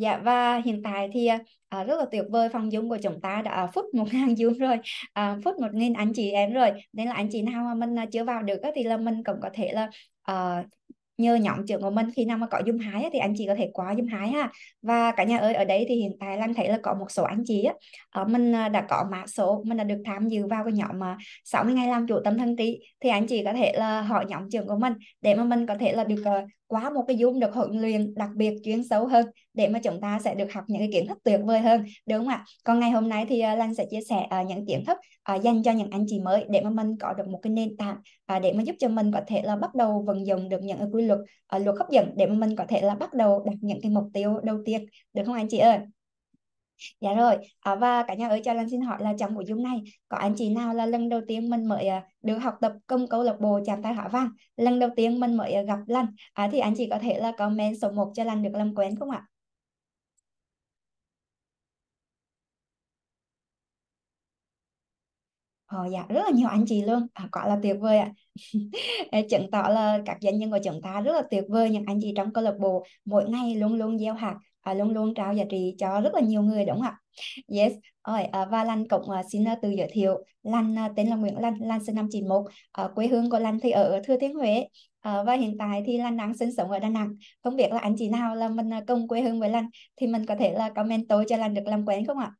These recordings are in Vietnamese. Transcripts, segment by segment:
Dạ và hiện tại thì à, rất là tuyệt vời phòng dung của chúng ta đã phút 1.000 dung rồi, à, phút 1.000 anh chị em rồi. Nên là anh chị nào mà mình à, chưa vào được thì là mình cũng có thể là à, nhờ nhóm trưởng của mình khi nào mà có dung hái thì anh chị có thể qua dung hái ha. Và cả nhà ơi ở đây thì hiện tại Lan thấy là có một số anh chị á, ờ, à, mình đã có mã số, mình đã được tham dự vào cái nhóm mà 60 ngày làm chủ tâm thân tí thì anh chị có thể là hỏi nhóm trưởng của mình để mà mình có thể là được ờ, qua một cái Zoom được huấn luyện đặc biệt chuyên sâu hơn để mà chúng ta sẽ được học những cái kiến thức tuyệt vời hơn đúng không ạ còn ngày hôm nay thì ờ, Lan sẽ chia sẻ uh, những kiến thức uh, dành cho những anh chị mới để mà mình có được một cái nền tảng uh, để mà giúp cho mình có thể là bắt đầu vận dụng được những quy luật uh, luật hấp dẫn để mà mình có thể là bắt đầu đặt những cái mục tiêu đầu tiên được không anh chị ơi dạ rồi à, và cả nhà ơi cho Lan xin hỏi là trong buổi Zoom này có anh chị nào là lần đầu tiên mình mới à, được học tập công câu lạc bộ chạm tay hỏa vang lần đầu tiên mình mới à, gặp Lan à, thì anh chị có thể là comment số 1 cho Lan được làm quen không ạ Ờ, dạ rất là nhiều anh chị luôn à, quả là tuyệt vời ạ à. chứng tỏ là các doanh nhân của chúng ta rất là tuyệt vời những anh chị trong câu lạc bộ mỗi ngày luôn luôn gieo hạt à, luôn luôn trao giá trị cho rất là nhiều người đúng không ạ yes rồi à, và lan cũng à, xin à, tự giới thiệu lan à, tên là Nguyễn Lan Lan sinh năm 91 à, quê hương của Lan thì ở Thừa Thiên Huế à, và hiện tại thì Lan đang sinh sống ở Đà Nẵng không biết là anh chị nào là mình à, cùng quê hương với Lan thì mình có thể là comment tối cho Lan được làm quen không ạ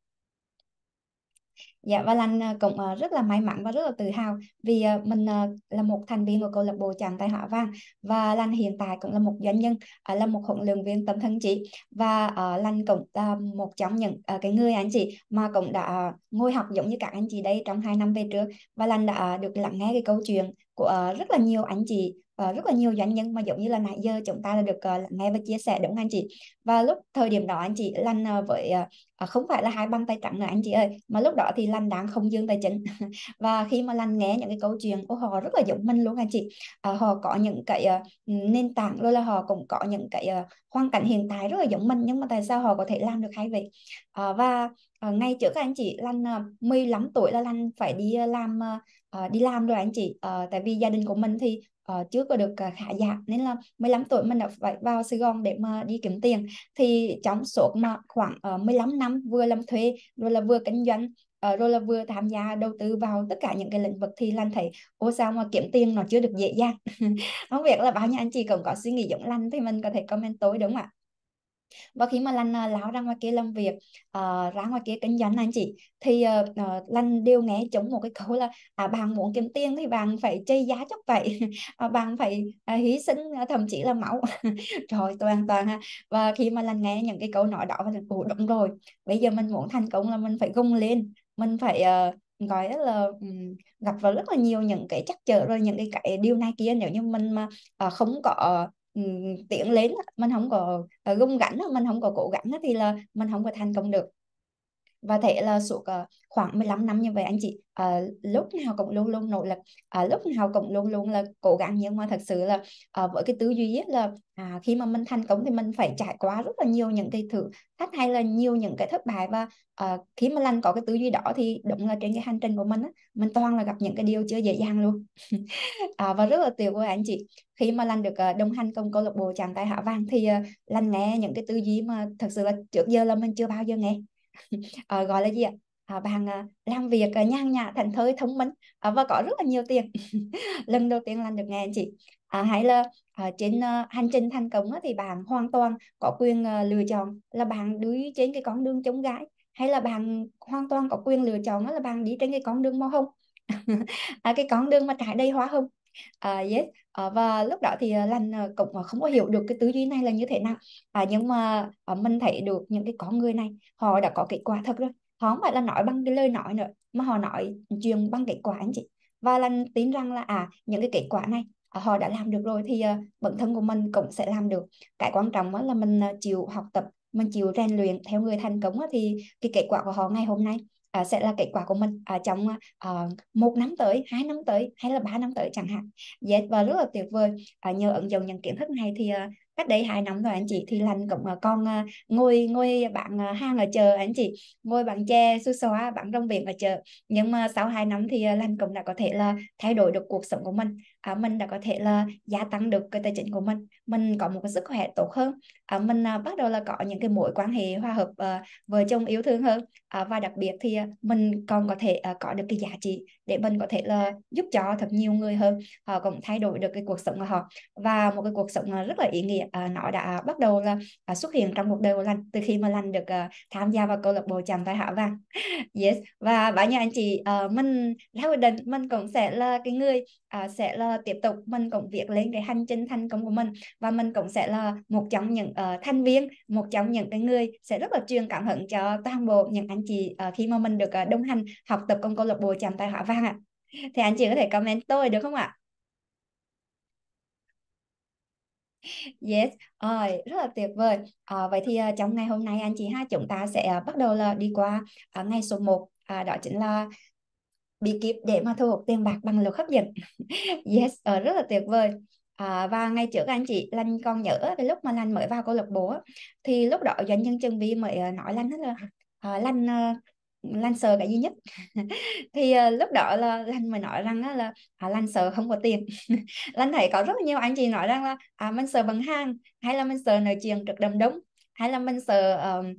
Dạ và Lan à, cũng à, rất là may mắn và rất là tự hào vì à, mình là một thành viên của câu lạc bộ chàng Tài Hỏa Vang và Lan hiện tại cũng là một doanh nhân, là một huấn luyện viên tâm thân chị và Lan cũng là một trong những cái người anh chị mà cũng đã ngồi học giống như các anh chị đây trong hai năm về trước và Lan đã được lắng nghe cái câu chuyện của rất là nhiều anh chị rất là nhiều doanh nhân mà giống như là nãy giờ chúng ta là được uh, nghe và chia sẻ đúng không anh chị và lúc thời điểm đó anh chị lành uh, ờ, với uh, không phải là hai bàn tay trắng nữa anh chị ơi mà lúc đó thì lành đang không dương tài chính và khi mà lành nghe những cái câu chuyện của họ rất là giống mình luôn anh chị uh, họ có những cái uh, nền tảng rồi là họ cũng có những cái uh, hoàn cảnh hiện tại rất là giống mình nhưng mà tại sao họ có thể làm được hay vậy uh, và uh, ngay trước các anh chị lành uh, 15 tuổi là lành phải đi uh, làm uh, uh, đi làm rồi anh chị uh, tại vì gia đình của mình thì uh, chưa có được uh, khá giả nên là 15 tuổi mình đã phải vào Sài Gòn để mà đi kiếm tiền thì trong suốt mà khoảng uh, 15 năm vừa làm thuê rồi là vừa kinh doanh uh, rồi là vừa tham gia đầu tư vào tất cả những cái lĩnh vực thì Lan thấy ô sao mà kiếm tiền nó chưa được dễ dàng không biết là bao nhiêu anh chị cũng có suy nghĩ giống Lan thì mình có thể comment tối đúng không ạ và khi mà Lan à, láo ra ngoài kia làm việc uh, ra ngoài kia kinh doanh anh chị thì uh, ờ, ờ, Lan đều nghe chống một cái câu là à bạn muốn kiếm tiền thì bạn phải chơi giá chắc vậy à, bạn phải uh, hy sinh à, thậm chí là máu rồi toàn toàn ha và khi mà Lan nghe những cái câu nói đó và Lan ồ đúng rồi bây giờ mình muốn thành công là mình phải gồng lên mình phải uh, gọi là um, gặp vào rất là nhiều những cái chắc trở rồi những cái cái điều này kia nếu như mình mà uh, không có tiện đến mình không có ờ, rung rảnh mình không có cố gắng thì là mình không có thành công được và thế là suốt uh, khoảng 15 năm như vậy anh chị uh, lúc nào cũng luôn luôn nỗ lực uh, lúc nào cũng luôn luôn là cố gắng nhưng mà thật sự là uh, với cái tư duy là à, khi mà mình thành công thì mình phải trải qua rất là nhiều những cái thử thách hay là nhiều những cái thất bại và uh, khi mà lanh có cái tư duy đó thì đúng là trên cái hành trình của mình á, mình toàn là gặp những cái điều chưa dễ dàng luôn à, và rất là tuyệt vời anh chị khi mà lanh được uh, đồng hành cùng câu lạc bộ chàng tay hạ vàng thì uh, lanh nghe những cái tư duy mà thật sự là trước giờ là mình chưa bao giờ nghe uh, gọi là gì ạ à, bạn ờ, làm việc nhàn nhã thành thơi thông minh và có rất là nhiều tiền lần đầu tiên làm được nghe anh chị à, hay là à, trên à, hành trình thành công á, thì bạn hoàn toàn có quyền à, lựa chọn là bạn đi trên cái con đường chống gái hay là bạn hoàn toàn có quyền lựa chọn á, là bạn đi trên cái con đường màu hồng à, cái con đường mà trải đầy hoa hồng à, yes à, và lúc đó thì ờ, lành ờ, cũng không có hiểu được cái tư duy này là như thế nào à, nhưng mà à, mình thấy được những cái con người này họ đã có kết quả thật rồi họ không phải là nói bằng cái lời nói nữa mà họ nói chuyện bằng kết quả anh chị và lành tin rằng là à những cái kết quả này à, họ đã làm được rồi thì à, bản thân của mình cũng sẽ làm được cái quan trọng là mình chịu học tập mình chịu rèn luyện theo người thành công thì cái kết quả của họ ngày hôm nay à, sẽ là kết quả của mình à, trong à, một năm tới hai năm tới hay là ba năm tới chẳng hạn yes, và rất là tuyệt vời à, nhờ ứng dụng những kiến thức này thì à, cách đây hai năm rồi anh chị thì lành cũng à, con à, ngồi ngồi bạn à, hang ở chờ anh chị ngồi bạn che xua xóa bạn trong viện ở chờ nhưng mà sau hai năm thì lành cũng đã có thể là thay đổi được cuộc sống của mình à, mình đã có thể là gia tăng được cái tài chính của mình mình có một cái sức khỏe tốt hơn à, mình à, bắt đầu là có những cái mối quan hệ hòa hợp à, vợ chồng yêu thương hơn à, và đặc biệt thì à, mình còn có thể à, có được cái giá trị để mình có thể là giúp cho thật nhiều người hơn họ cũng thay đổi được cái cuộc sống của họ và một cái cuộc sống à, rất là ý nghĩa à, nó đã bắt đầu là à, xuất hiện trong cuộc đời của lành từ khi mà lành được à, tham gia vào câu lạc bộ chàng tài hạ vàng yes và bảo nhà anh chị à, mình ra quyết định mình cũng sẽ là cái người à, sẽ là tiếp tục mình cũng việc lên cái hành trình thành công của mình và mình cũng sẽ là một trong những uh, thành viên một trong những cái người sẽ rất là truyền cảm hứng cho toàn bộ những anh chị uh, khi mà mình được uh, đồng hành học tập công câu lạc bộ chạm tay hỏa vang ạ thì anh chị có thể comment tôi được không ạ Yes, rồi rất là tuyệt vời. À, vậy thì uh, trong ngày hôm nay anh chị ha chúng ta sẽ uh, bắt đầu là đi qua uh, ngày số 1 à, đó chính là bị kịp để mà thu hút tiền bạc bằng luật hấp dẫn yes ở ờ, rất là tuyệt vời À, và ngay trước anh chị Lanh còn nhớ cái lúc mà Lanh mới vào câu lạc bộ thì lúc đó doanh nhân chân Vi mới ờ, nói Lanh à, là uh, Lanh ờ, Lanh sợ cái duy nhất thì uh, lúc đó là Lanh mới nói rằng là à, Lanh sợ không có tiền Lanh thấy có rất là nhiều anh chị nói rằng là à, mình sợ bằng hàng hay là mình sợ nói chuyện trực đầm đống hay là mình sợ uh,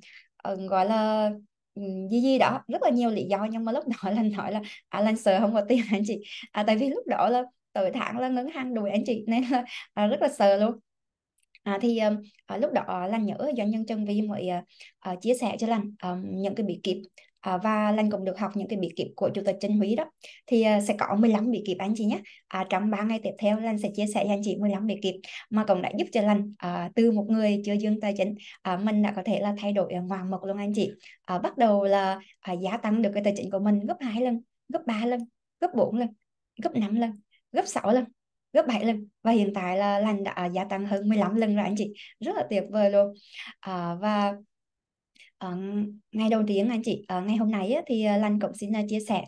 uh, gọi là di di đó rất là nhiều lý do nhưng mà lúc đó là nói là à, Lan sợ không có tiền anh chị à, tại vì lúc đó là tới tháng là ngân hàng đuổi anh chị nên là à, rất là sợ luôn À, thì à, lúc đó là nhớ doanh nhân chân Vi mới à, chia sẻ cho Lan à, những cái bí kíp À, và Lành cũng được học những cái bí kíp của Chủ tịch trinh Huy đó thì à, sẽ có 15 bí kíp anh chị nhé à, trong 3 ngày tiếp theo Lành sẽ chia sẻ với anh chị 15 bí kíp mà cũng đã giúp cho Lành à, từ một người chưa dương tài chính à, mình đã có thể là thay đổi à, ngoạn mực luôn anh chị à, bắt đầu là à, gia tăng được cái tài chính của mình gấp hai lần gấp ba lần gấp 4 lần gấp 5 lần gấp 6 lần gấp 7 lần và hiện tại là lành đã gia tăng hơn 15 lần rồi anh chị rất là tuyệt vời luôn à, và uh, ờ, ngày đầu tiên anh chị uh, ngày hôm nay á, thì ờ, Lan cũng xin chia sẻ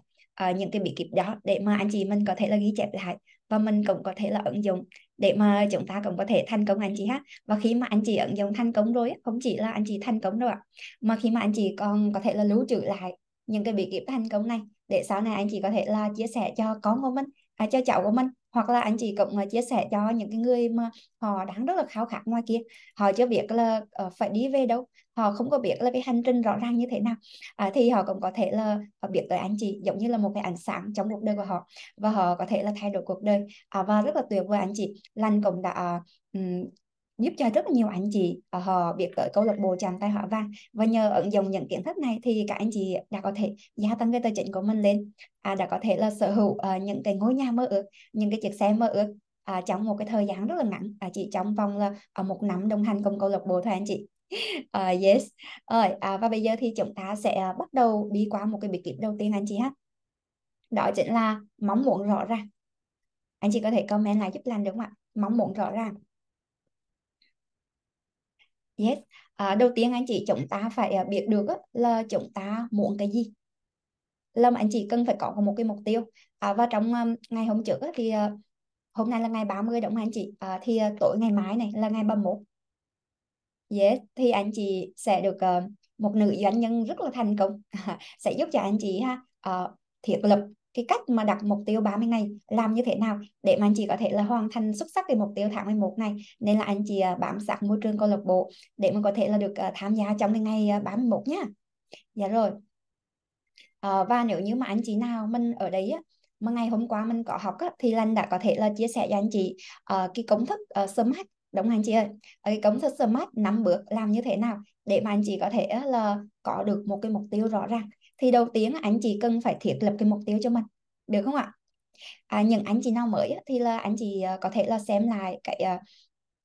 uh, những cái bí kíp đó để mà anh chị mình có thể là ghi chép lại và mình cũng có thể là ứng dụng để mà chúng ta cũng có thể thành công anh chị ha và khi mà anh chị ứng dụng thành công rồi không chỉ là anh chị thành công đâu ạ mà khi mà anh chị còn có thể là lưu trữ lại những cái bí kíp thành công này để sau này anh chị có thể là chia sẻ cho con của mình à, cho cháu của mình hoặc là anh chị cũng ờ, chia sẻ cho những cái người mà họ đang rất là khao khát ngoài kia họ chưa biết là ờ, phải đi về đâu họ không có biết là cái hành trình rõ ràng như thế nào à, thì họ cũng có thể là họ ờ, biết tới anh chị giống như là một cái ánh sáng trong cuộc đời của họ và họ có thể là thay đổi cuộc đời à, và rất là tuyệt vời anh chị lành cũng đã giúp cho rất là nhiều anh chị ờ, họ biết tới câu lạc bộ chàng tay họa vàng và nhờ ứng dụng những kiến thức này thì các anh chị đã có thể gia tăng cái tài chính của mình lên à, đã có thể là sở hữu uh, những cái ngôi nhà mơ ước những cái chiếc xe mơ ước à, trong một cái thời gian rất là ngắn à, chỉ trong vòng là à, một năm đồng hành cùng câu lạc bộ thôi anh chị à, yes rồi à, và bây giờ thì chúng ta sẽ bắt đầu đi qua một cái bí kíp đầu tiên anh chị ha đó chính là mong muốn rõ ràng anh chị có thể comment lại giúp lành được không ạ mong muốn rõ ràng Yes. À, đầu tiên anh chị chúng ừ. ta phải à, biết được là chúng ta muốn cái gì là anh chị cần phải có một cái mục tiêu à, và trong à, ngày hôm trước thì à, hôm nay là ngày 30 đúng không anh chị à, thì tối ngày mai này là ngày 31 yes thì anh chị sẽ được một nữ doanh nhân rất là thành công sẽ giúp cho anh chị ha uh, thiết lập cái cách mà đặt mục tiêu 30 ngày làm như thế nào để mà anh chị có thể là hoàn thành xuất sắc cái mục tiêu tháng 11 này nên là anh chị à, bám sát môi trường câu lạc bộ để mà có thể là được à, tham gia trong cái ngày 31 à, nhá dạ rồi à, và nếu như mà anh chị nào mình ở đấy á, mà ngày hôm qua mình có học á, thì Lanh đã có thể là chia sẻ cho anh chị uh, cái công thức uh, SMART đúng không anh chị ơi cái công thức SMART năm bước làm như thế nào để mà anh chị có thể là có được một cái mục tiêu rõ ràng thì đầu tiên anh chị cần phải thiết lập cái mục tiêu cho mình được không ạ à, những anh chị nào mới thì là anh chị ờ, có thể là xem lại cái ờ,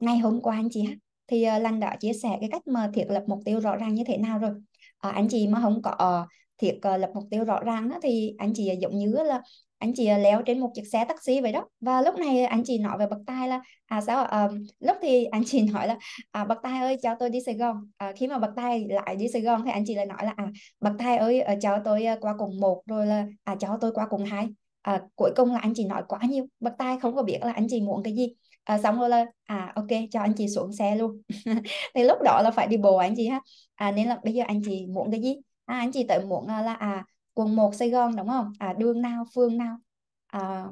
ngày hôm qua anh chị ha thì ờ, lành đã chia sẻ cái cách mà thiết lập mục tiêu rõ ràng như thế nào rồi à, anh chị mà không có thiết lập mục tiêu rõ ràng thì anh chị giống như là anh chị ờ, léo trên một chiếc xe taxi vậy đó và lúc này anh chị nói về bậc tai là à sao à, lúc thì anh chị nói là à, bậc tai ơi cho tôi đi Sài Gòn à, khi mà bậc tai lại đi Sài Gòn thì anh chị lại nói là à bậc tai ơi cho tôi qua cùng một rồi là à cho tôi qua cùng hai à, cuối cùng là anh chị nói quá nhiều bậc tai không có biết là anh chị muốn cái gì à, xong rồi là à ok cho anh chị xuống xe luôn thì lúc đó là phải đi bộ anh chị ha à, nên là bây giờ anh chị muốn cái gì à, anh chị tự muốn là à quận 1 Sài Gòn đúng không à đường nào phương nào à,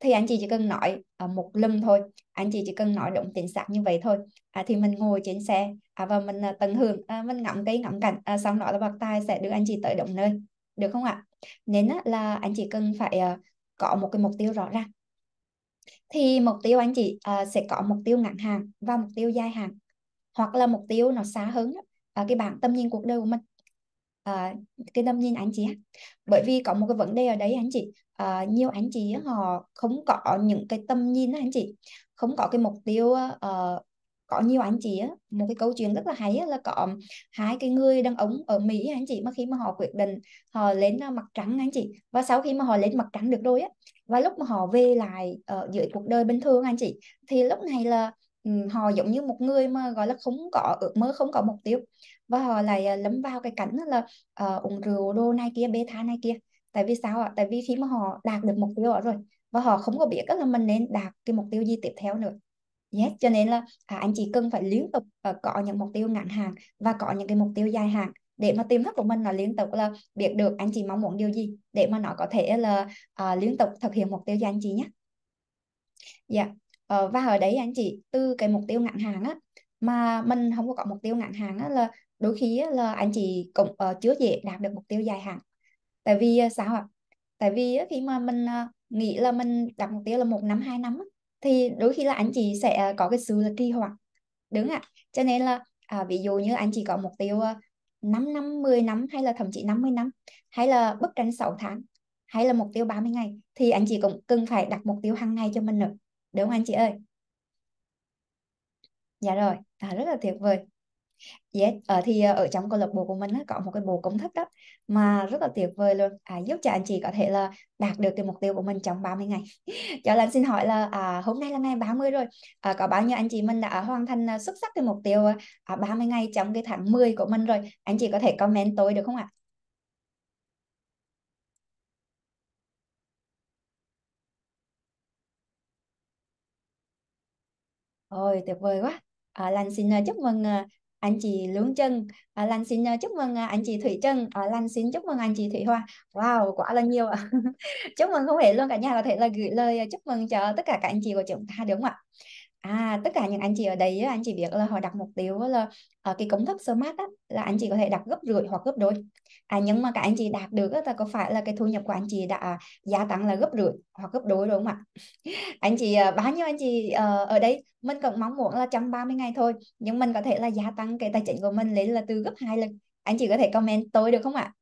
thì anh chị chỉ cần nói à, một lùm thôi anh chị chỉ cần nói đúng chính xác như vậy thôi à, thì mình ngồi trên xe à, và mình à, tận hưởng à, mình ngắm cây ngắm cảnh à, xong đó là bạc tai sẽ đưa anh chị tới đúng nơi được không ạ nên á, là anh chị cần phải à, có một cái mục tiêu rõ ràng thì mục tiêu anh chị à, sẽ có mục tiêu ngắn hàng và mục tiêu dài hàng hoặc là mục tiêu nó xa hơn ở cái bản tâm nhìn cuộc đời của mình à, cái tâm nhìn anh chị bởi vì có một cái vấn đề ở đấy anh chị à, nhiều anh chị họ không có những cái tâm nhìn đó anh chị không có cái mục tiêu à, có nhiều anh chị á một cái câu chuyện rất là hay là có hai cái người đàn ông ở Mỹ anh chị mà khi mà họ quyết định họ lên mặt trắng anh chị và sau khi mà họ lên mặt trắng được rồi á và lúc mà họ về lại ở dưới cuộc đời bình thường anh chị thì lúc này là họ giống như một người mà gọi là không có ước mơ không có mục tiêu và họ lại ờ, lấm vào cái cảnh là uh, uống rượu đồ này kia bê tha này kia tại vì sao ạ tại vì khi mà họ đạt được mục tiêu đó rồi và họ không có biết là mình nên đạt cái mục tiêu gì tiếp theo nữa yes cho nên là à, anh chị cần phải liên tục uh, có những mục tiêu ngắn hạn và có những cái mục tiêu dài hạn để mà tiềm thức của mình là liên tục là biết được anh chị mong muốn điều gì để mà nó có thể là uh, liên tục thực hiện mục tiêu cho anh chị nhé dạ yeah. uh, và ở đấy anh chị từ cái mục tiêu ngắn hạn á mà mình không có có mục tiêu ngắn hạn á, là đôi khi là anh chị cũng uh, chưa dễ đạt được mục tiêu dài hạn tại vì uh, sao ạ tại vì uh, khi mà mình uh, nghĩ là mình đặt mục tiêu là một năm hai năm thì đôi khi là anh chị sẽ uh, có cái sự là trì hoãn đúng ạ cho nên là uh, ví dụ như anh chị có mục tiêu uh, 5 năm 10 năm hay là thậm chí 50 năm hay là bức tranh 6 tháng hay là mục tiêu 30 ngày thì anh chị cũng cần phải đặt mục tiêu hàng ngày cho mình nữa đúng không anh chị ơi dạ rồi à, rất là tuyệt vời Yes. Dạ, ờ, thì ờ, ở trong câu lạc bộ của mình nó có một cái bộ công thức đó mà rất là tuyệt vời luôn à, giúp cho anh chị có thể là đạt được cái mục tiêu của mình trong 30 ngày. Cho Lan xin hỏi là à, hôm nay là ngày 30 rồi à, có bao nhiêu anh chị mình đã hoàn thành à, xuất sắc cái mục tiêu à, 30 à, ngày trong cái tháng 10 của mình rồi. Anh chị có thể comment tôi được không ạ? Ôi tuyệt vời quá. À, Lan xin chúc mừng ờ, anh chị Lương Trân, à, Lan xin chúc mừng ờ, anh chị Thủy Trân, à, Lan xin chúc mừng anh chị Thủy Hoa. Wow, quá là nhiều ạ. chúc mừng không hề luôn cả nhà có thể là gửi lời ờ, chúc mừng cho tất cả các anh chị của chúng ta đúng không ạ? À, tất cả những anh chị ở đây á, anh chị biết là họ đặt mục tiêu là ở ờ, cái công thức Smart á, là anh chị có thể đặt gấp rưỡi hoặc gấp đôi. À, nhưng mà các anh chị đạt được á, thì có phải là cái thu nhập của anh chị đã gia tăng là gấp rưỡi hoặc gấp đôi đúng không ạ? Anh chị ờ, bao nhiêu anh chị ờ, ở đây mình cần mong muốn là 130 ngày thôi, nhưng mình có thể là gia tăng cái tài chính của mình lên là từ gấp hai lần. Anh chị có thể comment tôi được không ạ?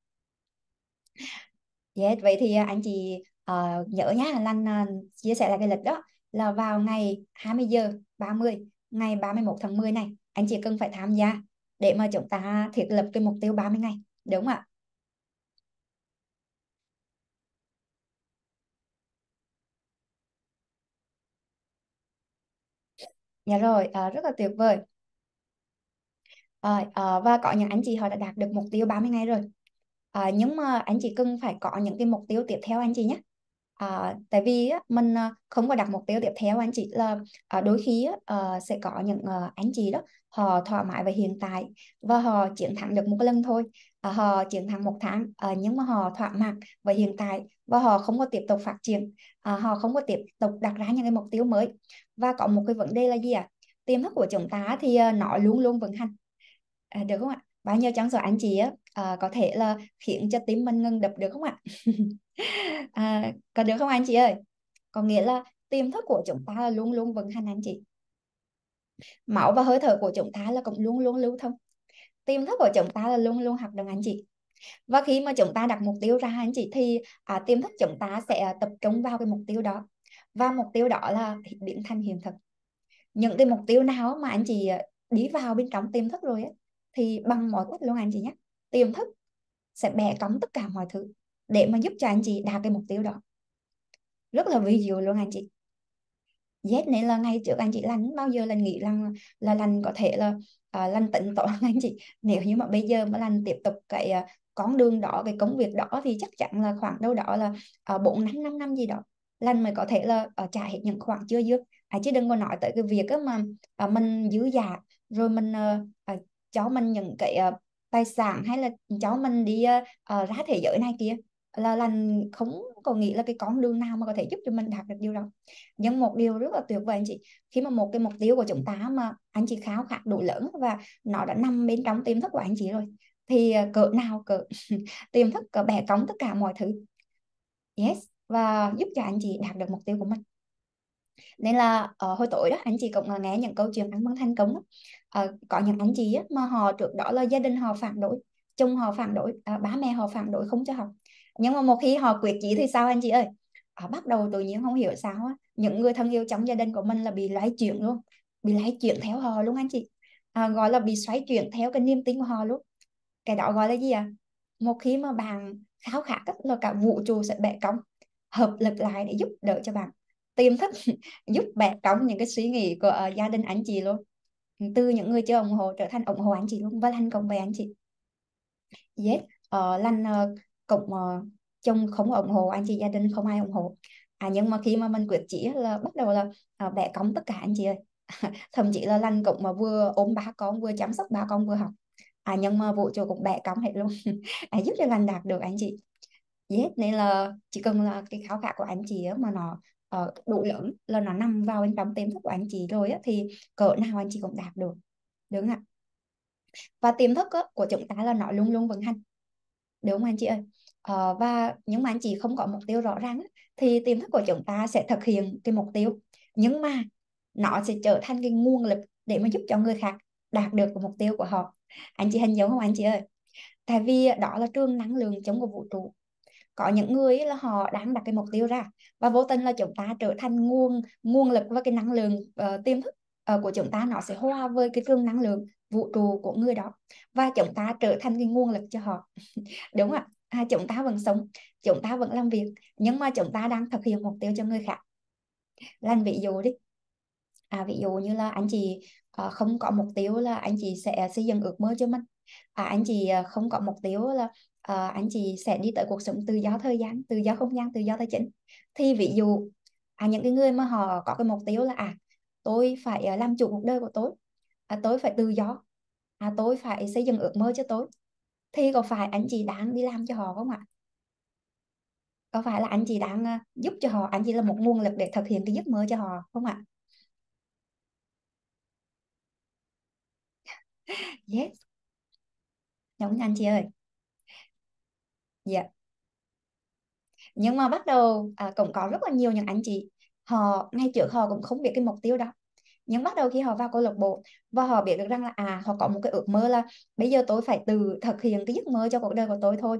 Yes, vậy thì anh chị uh, nhớ nhá, Lan uh, chia sẻ lại cái lịch đó là vào ngày 20 giờ 30 ngày 31 tháng 10 này anh chị cần phải tham gia để mà chúng ta thiết lập cái mục tiêu 30 ngày đúng không ạ Dạ rồi, à, rất là tuyệt vời. À, à, và có những anh chị họ đã đạt được mục tiêu 30 ngày rồi. À, nhưng mà anh chị cần phải có những cái mục tiêu tiếp theo anh chị nhé. À, tại vì á, mình ờ, không có đặt mục tiêu tiếp theo anh chị là à, đôi khi á, à, sẽ có những à, anh chị đó họ thỏa mãn về hiện tại và họ chiến thắng được một lần thôi à, họ chiến thắng một tháng à, nhưng mà họ thỏa mãn về hiện tại và họ không có tiếp tục phát triển à, họ không có tiếp tục đặt ra những cái mục tiêu mới và có một cái vấn đề là gì ạ à? tiềm thức của chúng ta thì nó luôn luôn vận hành à, được không ạ bao nhiêu trong rồi anh chị á, à, có thể là khiến cho tim mình ngừng đập được không ạ à, có được không anh chị ơi có nghĩa là tiềm thức của chúng ta là luôn luôn vận hành anh chị máu và hơi thở của chúng ta là cũng luôn luôn lưu thông tiềm thức của chúng ta là luôn luôn hoạt động anh chị và khi mà chúng ta đặt mục tiêu ra anh chị thì à, tiềm thức chúng ta sẽ tập trung vào cái mục tiêu đó và mục tiêu đó là biến thành hiện thực những cái mục tiêu nào mà anh chị à, đi vào bên trong tiềm thức rồi ấy, thì bằng mọi cách luôn anh chị nhé tiềm thức sẽ bẻ cắm tất cả mọi thứ để mà giúp cho anh chị đạt cái mục tiêu đó rất là ví dụ luôn anh chị Z này là ngày trước anh chị lành bao giờ lành nghĩ rằng là lành có thể là uh, lành tỉnh toán anh chị nếu như mà bây giờ mà lành tiếp tục cái uh, con đường đó cái công việc đó thì chắc chắn là khoảng đâu đó là ờ, bốn uh, năm năm năm gì đó lành mới có thể là uh, trả hết những khoản chưa dư à, chứ đừng có nói tới cái việc á mà uh, mình dư giả dạ, rồi mình uh, uh, cho mình những cái uh, tài sản ừ. hay là cháu mình đi uh, ra thế giới này kia là lành không còn nghĩ là cái con đường nào mà có thể giúp cho mình đạt được điều đó nhưng một điều rất là tuyệt vời anh chị khi mà một cái mục tiêu của chúng ta mà anh chị khao khát đủ lớn và nó đã nằm bên trong tiềm thức của anh chị rồi thì ờ, cỡ nào cỡ tiềm thức cỡ bẻ cống tất cả mọi thứ yes và giúp cho anh chị đạt được mục tiêu của mình nên là uh, hồi tối đó anh chị cũng ờ, nghe những câu chuyện ăn mắng thanh cống uh, ờ, có những anh chị á, mà họ trước đó là gia đình họ phản đối chung họ phản đối uh, ba mẹ họ phản đối không cho học nhưng mà một khi họ quyết chí thì sao anh chị ơi uh, bắt đầu tự nhiên không hiểu sao á, những người thân yêu trong gia đình của mình là bị lái chuyện luôn bị lái chuyện theo họ luôn anh chị uh, gọi là bị xoáy chuyển theo cái niềm tin của họ luôn cái đó gọi là gì à một khi mà bạn khao khát là cả vũ trụ sẽ bệ cong hợp lực lại để giúp đỡ cho bạn tiềm thức giúp bẻ cong những cái suy nghĩ của uh, gia đình anh chị luôn từ những người chưa ủng hộ trở thành ủng hộ anh chị luôn và thành công với anh chị yes uh, ờ, lanh uh, ờ, cộng uh, chồng không ủng hộ anh chị gia đình không ai ủng hộ à nhưng mà khi mà mình quyết chỉ là bắt đầu là uh, bẻ cống tất cả anh chị ơi thậm chí là lanh cộng mà vừa ôm ba con vừa chăm sóc ba con vừa học à nhưng mà vụ chùa cũng bẻ cống hết luôn à, giúp cho lành đạt được anh chị yes nên là chỉ cần là cái khảo khát của anh chị mà nó uh, đủ lớn là nó nằm vào bên trong tiềm thức của anh chị rồi á, thì cỡ nào anh chị cũng đạt được đúng không ạ và tiềm thức á, của chúng ta là nó luôn luôn vận hành đúng không anh chị ơi uh, và nhưng mà anh chị không có mục tiêu rõ ràng thì tiềm thức của chúng ta sẽ thực hiện cái mục tiêu nhưng mà nó sẽ trở thành cái nguồn lực để mà giúp cho người khác đạt được cái mục tiêu của họ anh chị hình dung không anh chị ơi tại vì đó là trường năng lượng chống của vũ trụ có những người là họ đang đặt cái mục tiêu ra và vô tình là chúng ta trở thành nguồn nguồn lực và cái năng lượng uh, tiềm thức uh, của chúng ta nó sẽ hòa với cái trường năng lượng vũ trụ của người đó và chúng ta trở thành cái nguồn lực cho họ đúng không ạ à, chúng ta vẫn sống chúng ta vẫn làm việc nhưng mà chúng ta đang thực hiện mục tiêu cho người khác làm ví dụ đi à, ví dụ như là anh chị uh, không có mục tiêu là anh chị sẽ xây dựng ước mơ cho mình à, anh chị uh, không có mục tiêu là à, anh chị sẽ đi tới cuộc sống tự do thời gian tự do không gian tự do tài chính thì ví dụ à, những cái người mà họ có cái mục tiêu là à tôi phải ờ, làm chủ cuộc đời của tôi à, tôi phải tự do à, tôi phải xây dựng ước mơ cho tôi thì có phải anh chị đang đi làm cho họ không ạ có phải là anh chị đang ờ, giúp cho họ anh chị là một nguồn lực để thực hiện cái giấc mơ cho họ không ạ yes đúng anh chị ơi dạ nhưng mà bắt đầu à, cũng có rất là nhiều những anh chị họ ngay trước họ cũng không biết cái mục tiêu đó nhưng bắt đầu khi họ vào câu lạc bộ và họ biết được rằng là à họ có một cái ước mơ là bây giờ tôi phải từ thực hiện cái giấc mơ cho cuộc đời của tôi thôi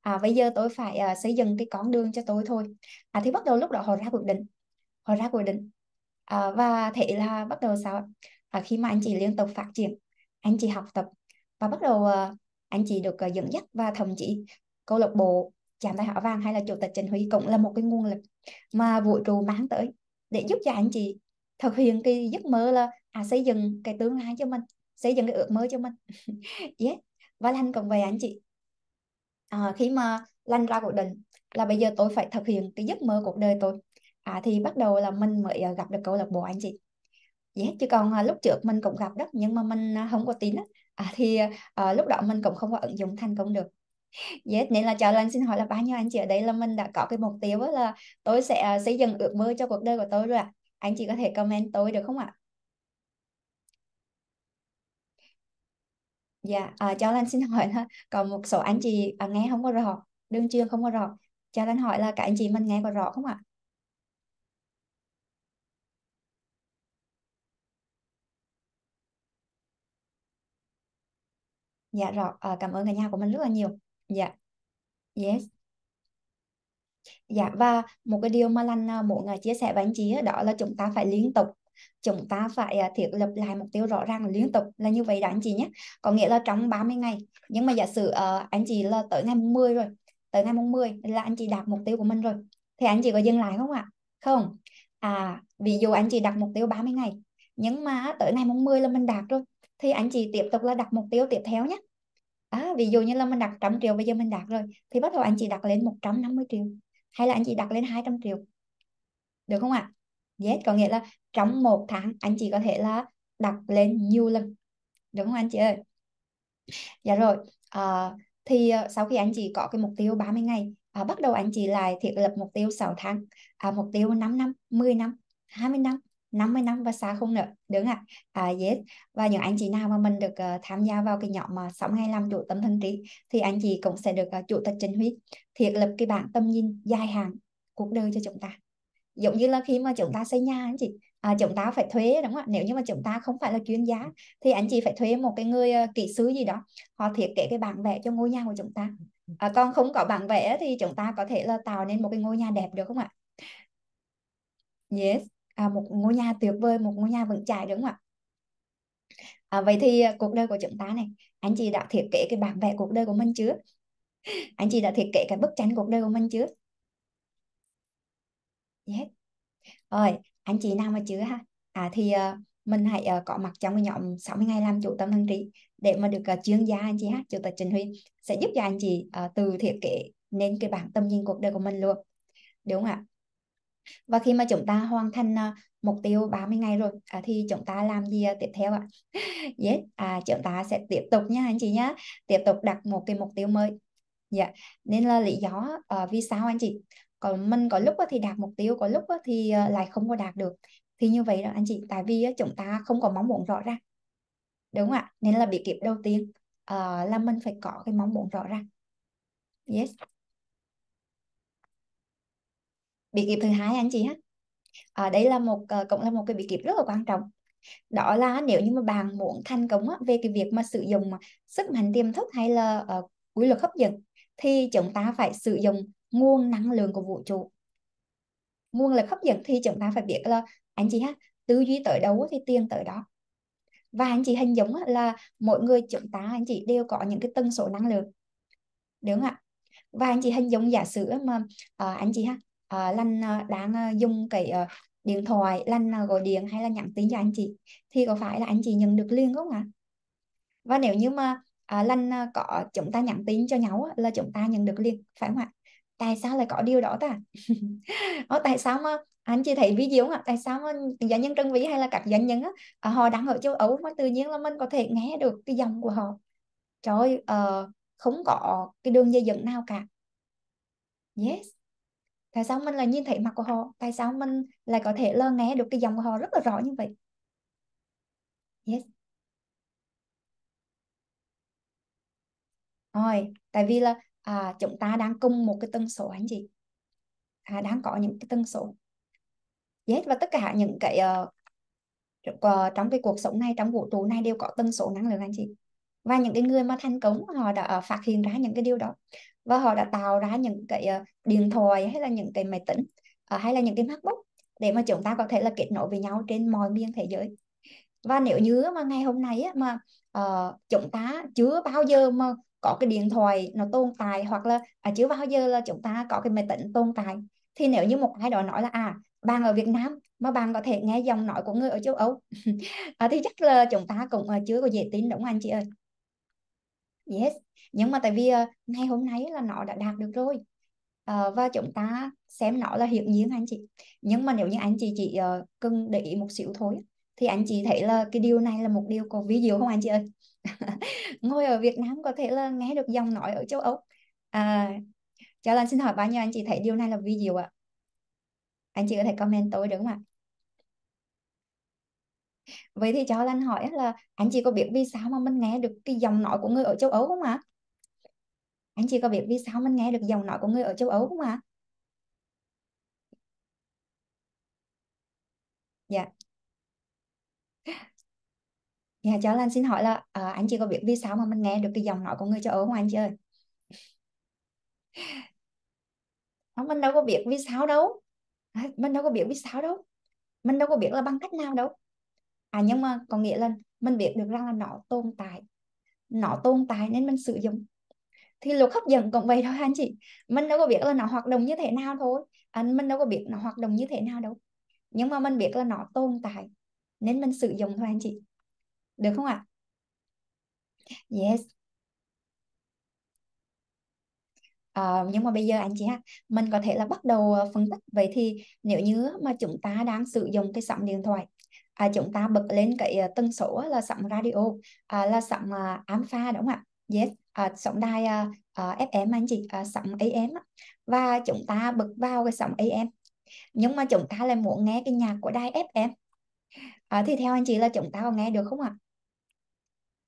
à bây giờ tôi phải à, xây dựng cái con đường cho tôi thôi à thì bắt đầu lúc đó họ ra quyết định họ ra quyết định à, và thế là bắt đầu sao à, khi mà anh chị liên tục phát triển anh chị học tập và bắt đầu à, anh chị được uh, dẫn dắt và thậm chí câu lạc bộ chạm tay họ vàng hay là chủ tịch Trần Huy cũng là một cái nguồn lực mà vũ trụ mang tới để giúp cho anh chị thực hiện cái giấc mơ là à, xây dựng cái tương lai cho mình xây dựng cái ước mơ cho mình yeah và lanh còn về anh chị à, khi mà lanh ra quyết định là bây giờ tôi phải thực hiện cái giấc mơ cuộc đời tôi à, thì bắt đầu là mình mới à, gặp được câu lạc bộ anh chị yeah chứ còn à, lúc trước mình cũng gặp đó nhưng mà mình à, không có tin á à, thì à, lúc đó mình cũng không có ứng dụng thành công được Yes, nên là chào Lan xin hỏi là bao nhiêu anh chị ở đây là mình đã có cái mục tiêu là tôi sẽ à, xây dựng ước mơ cho cuộc đời của tôi rồi ạ. À? Anh chị có thể comment tôi được không ạ? Dạ, yeah. à, cho Lan xin hỏi là còn một số anh chị à, nghe không có rõ, đương chưa không có rõ. chào Lan hỏi là cả anh chị mình nghe có rõ không ạ? Dạ rõ, à, cảm ơn cả nhà của mình rất là nhiều dạ yes Dạ và một cái điều mà Lan à, muốn à, chia sẻ với anh chị đó là chúng ta phải liên tục chúng ta phải à, thiết lập lại mục tiêu rõ ràng liên tục là như vậy đó anh chị nhé có nghĩa là trong 30 ngày nhưng mà giả sử ờ, anh chị là tới ngày 10 rồi tới ngày 10 là anh chị đạt mục tiêu của mình rồi thì anh chị có dừng lại không ạ không à ví dụ anh chị đặt mục tiêu 30 ngày nhưng mà tới ngày 10 là mình đạt rồi thì anh chị tiếp tục là đặt mục tiêu tiếp theo nhé à, ví dụ như là mình đặt trăm triệu bây giờ mình đặt rồi thì bắt đầu anh chị đặt lên 150 triệu hay là anh chị đặt lên 200 triệu được không ạ à? yes có nghĩa là trong một tháng anh chị có thể là đặt lên nhiều lần được không anh chị ơi dạ rồi à, thì ờ, sau khi anh chị có cái mục tiêu 30 ngày à, bắt đầu anh chị lại thiết lập mục tiêu 6 tháng à, mục tiêu 5 năm 10 năm 20 năm 50 năm và xa không nữa đúng ạ à? yes và những anh chị nào mà mình được uh, tham gia vào cái nhóm mà uh, sống 25 chủ tâm thân trí thì anh chị cũng sẽ được uh, chủ tịch Trần Huy thiết lập cái bản tâm nhìn dài hạn cuộc đời cho chúng ta giống như là khi mà chúng ta xây nhà anh chị à, chúng ta phải thuế đúng không ạ nếu như mà chúng ta không phải là chuyên gia thì anh chị phải thuê một cái người uh, kỹ sư gì đó họ thiết kế cái bản vẽ cho ngôi nhà của chúng ta à, còn không có bản vẽ thì chúng ta có thể là tạo nên một cái ngôi nhà đẹp được không ạ yes à, một ngôi nhà tuyệt vời một ngôi nhà vững chãi đúng không ạ à, vậy thì à, cuộc đời của chúng ta này anh chị đã thiết kế cái bản vẽ cuộc đời của mình chưa anh chị đã thiết kế cái bức tranh cuộc đời của mình chưa yes rồi anh chị nào mà chưa ha à thì uh, mình hãy uh, có mặt trong cái nhóm 60 ngày làm chủ tâm thân trí để mà được uh, chuyên gia anh chị ha chủ tịch Trình Huy sẽ giúp cho anh chị uh, từ thiết kế nên cái bản tâm nhìn cuộc đời của mình luôn đúng không ạ và khi mà chúng ta hoàn thành à, mục tiêu 30 ngày rồi à, thì chúng ta làm gì à, tiếp theo ạ? yes, à, chúng ta sẽ tiếp tục nha anh chị nhé, tiếp tục đặt một cái mục tiêu mới. Dạ, yeah. nên là lý do uh, vì sao anh chị? Còn mình có lúc thì đạt mục tiêu, có lúc thì ờ, lại không có đạt được. Thì như vậy đó anh chị, tại vì chúng ta không có mong muốn rõ ràng. Đúng ạ, nên là bị kịp đầu tiên uh, là mình phải có cái mong muốn rõ ràng. Yes, bí kíp thứ hai anh chị ha à, ờ, đây là một ờ, cũng là một cái bí kíp rất là quan trọng đó là nếu như mà bạn muốn thành công á, về cái việc mà sử dụng ờ, sức mạnh tiềm thức hay là quy luật hấp dẫn thì chúng ta phải sử dụng nguồn năng lượng của vũ trụ nguồn lực hấp dẫn thì chúng ta phải biết là anh chị ha tư duy tới đâu thì tiền tới đó và anh chị hình dung là mỗi người chúng ta anh chị đều có những cái tần số năng lượng đúng không ạ và anh chị hình dung giả sử mà uh, anh chị ha uh, ờ, Lanh uh, ờ, đang uh, dùng cái uh, điện thoại Lanh uh, gọi điện hay là nhắn tin cho anh chị thì có phải là anh chị nhận được liền không ạ và nếu như mà uh, Lanh uh, có chúng ta nhắn tin cho nhau là chúng ta nhận được liền phải không ạ tại sao lại có điều đó ta Ở, tại sao mà anh chị thấy video không ạ tại sao mà doanh nhân Trân Vĩ hay là các doanh nhân á, họ đang ở châu Âu mà tự nhiên là mình có thể nghe được cái dòng của họ trời ơi, uh, không có cái đường dây dẫn nào cả yes tại sao mình là nhìn thấy mặt của họ tại sao mình lại có thể là nghe được cái giọng của họ rất là rõ như vậy yes rồi tại vì là à, chúng ta đang cùng một cái tần số anh chị à, đang có những cái tần số yes và tất cả những cái uh, trong cái cuộc sống này trong vũ trụ này đều có tần số năng lượng anh chị và những cái người mà thành công họ đã ờ, phát hiện ra những cái điều đó và họ đã tạo ra những cái ờ, điện thoại hay là những cái máy tính ờ, hay là những cái MacBook để mà chúng ta có thể là kết nối với nhau trên mọi miền thế giới và nếu như mà ngày hôm nay á, mà uh, chúng ta chưa bao giờ mà có cái điện thoại nó tồn tại hoặc là à, chưa bao giờ là chúng ta có cái máy tính tồn tại thì nếu như một ai đó nói là à bạn ở Việt Nam mà bạn có thể nghe giọng nói của người ở châu Âu à, thì chắc là chúng ta cũng chưa có dễ tin đúng không anh chị ơi yes nhưng mà tại vì uh, ngày hôm nay là nó đã đạt được rồi uh, và chúng ta xem nó là hiện nhiên anh chị nhưng mà nếu như anh chị chỉ uh, cần để ý một xíu thôi thì anh chị thấy là cái điều này là một điều có ví dụ không anh chị ơi ngồi ở Việt Nam có thể là nghe được dòng nói ở châu Âu à, cho nên xin hỏi bao nhiêu anh chị thấy điều này là ví dụ ạ anh chị có thể comment tối đúng không ạ vậy thì cho Lan hỏi là anh chị có biết vì sao mà mình nghe được cái giọng nói của người ở châu Âu không ạ anh chị có biết vì sao mình nghe được giọng nói của người ở châu Âu không ạ dạ dạ cho Lan xin hỏi là ờ, anh chị có biết vì sao mà mình nghe được cái giọng nói của người châu Âu không anh chị ơi Ờ, mình đâu có biết vì sao đâu mình đâu có biết vì sao đâu mình đâu có biết là bằng cách nào đâu à nhưng mà có nghĩa là mình biết được rằng là nó tồn tại nó tồn tại nên mình sử dụng thì luật hấp dẫn cũng vậy thôi anh chị mình đâu có biết là nó hoạt động như thế nào thôi anh à, mình đâu có biết nó hoạt động như thế nào đâu nhưng mà mình biết là nó tồn tại nên mình sử dụng thôi anh chị được không ạ yes à, nhưng mà bây giờ anh chị ha mình có thể là bắt đầu ờ, phân tích vậy thì nếu như mà chúng ta đang sử dụng cái sóng điện thoại à, chúng ta bật lên cái ờ, tần số là sóng radio à, là sóng uh, alpha đúng không ạ yes à, sóng đài à, à, FM anh chị à, sóng AM và chúng ta bật vào cái sóng AM nhưng mà chúng ta lại muốn nghe cái nhạc của đài FM à, thì theo anh chị là chúng ta có nghe được không ạ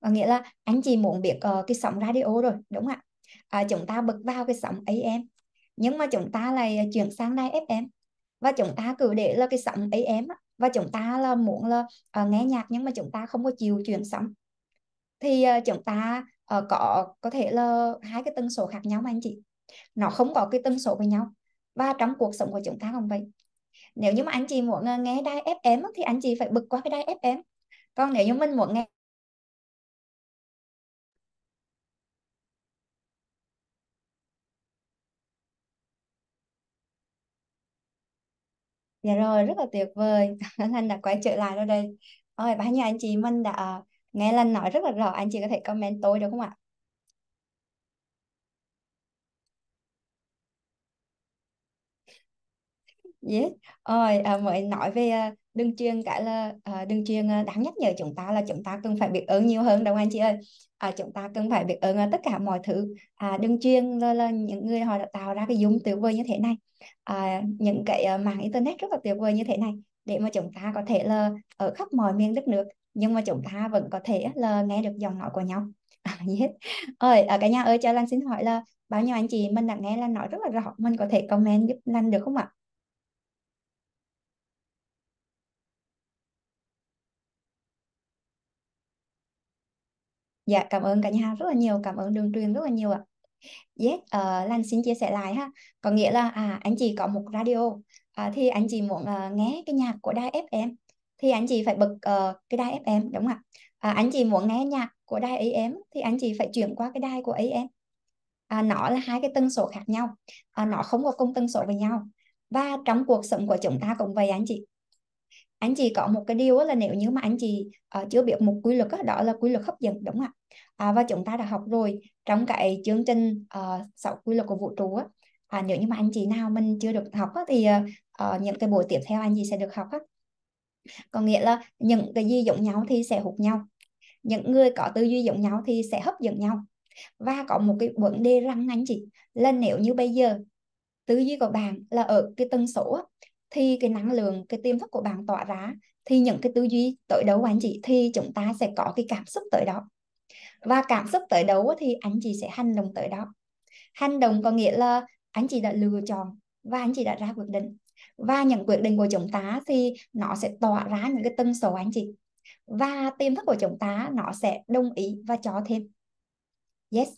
à, nghĩa là anh chị muốn biết uh, cái sóng radio rồi đúng không ạ à, chúng ta bật vào cái sóng AM nhưng mà chúng ta lại chuyển sang đài FM và chúng ta cứ để là cái sóng AM và chúng ta là muốn là uh, nghe nhạc nhưng mà chúng ta không có chịu chuyển sóng thì uh, chúng ta uh, có có thể là hai cái tần số khác nhau mà anh chị nó không có cái tần số với nhau và trong cuộc sống của chúng ta không vậy nếu như mà anh chị muốn nghe đai FM thì anh chị phải bật qua cái đai FM còn nếu như mình muốn nghe Dạ rồi, rất là tuyệt vời. anh đã quay trở lại rồi đây. Ôi, bao nhiêu anh chị mình đã ờ, nghe Lan nói rất là rõ. Anh chị có thể comment tối được không ạ? Yes. Rồi, à, mới nói về à, đường truyền cái là à, đường truyền à, đáng nhắc nhở chúng ta là chúng ta cần phải biết ơn nhiều hơn đâu anh chị ơi. À, chúng ta cần phải biết ơn à, tất cả mọi thứ. À, đường truyền là, là những người họ đã tạo ra cái dung tuyệt vời như thế này. À, những cái à, mạng internet rất là tuyệt vời như thế này để mà chúng ta có thể là ở khắp mọi miền đất nước nhưng mà chúng ta vẫn có thể là nghe được giọng nói của nhau. À, yes. Ơi, ở cả nhà ơi cho Lan xin hỏi là bao nhiêu anh chị mình đã nghe Lan nói rất là rõ, mình có thể comment giúp Lan được không ạ? Dạ cảm ơn cả nhà rất là nhiều, cảm ơn Đường Truyền rất là nhiều ạ. Yes, uh, Lan xin chia sẻ lại ha. Có nghĩa là à anh chị có một radio à, thì anh chị muốn uh, nghe cái nhạc của đài FM thì anh chị phải bật uh, cái đài FM đúng không ạ? À, anh chị muốn nghe nhạc của đài AM thì anh chị phải chuyển qua cái đài của AM. À, nó là hai cái tần số khác nhau. À, nó không có cùng tần số với nhau. Và trong cuộc sống của chúng ta cũng vậy anh chị anh chị có một cái điều là nếu như mà anh chị uh, chưa biết một quy luật đó, đó là quy luật hấp dẫn đúng không ạ à, và chúng ta đã học rồi trong cái chương trình uh, quy luật của vũ trụ á à, nếu như mà anh chị nào mình chưa được học á, thì uh, những cái buổi tiếp theo anh chị sẽ được học á có nghĩa là những cái gì giống nhau thì sẽ hút nhau những người có tư duy giống nhau thì sẽ hấp dẫn nhau và có một cái vấn đề răng anh chị là nếu như bây giờ tư duy của bạn là ở cái tần số thì cái năng lượng cái tiềm thức của bạn tỏa ra thì những cái tư duy tới đâu anh chị thì chúng ta sẽ có cái cảm xúc tới đó và cảm xúc tới đâu thì anh chị sẽ hành động tới đó hành động có nghĩa là anh chị đã lựa chọn và anh chị đã ra quyết định và những quyết định của chúng ta thì nó sẽ tỏa ra những cái tần số anh chị và tiềm thức của chúng ta nó sẽ đồng ý và cho thêm yes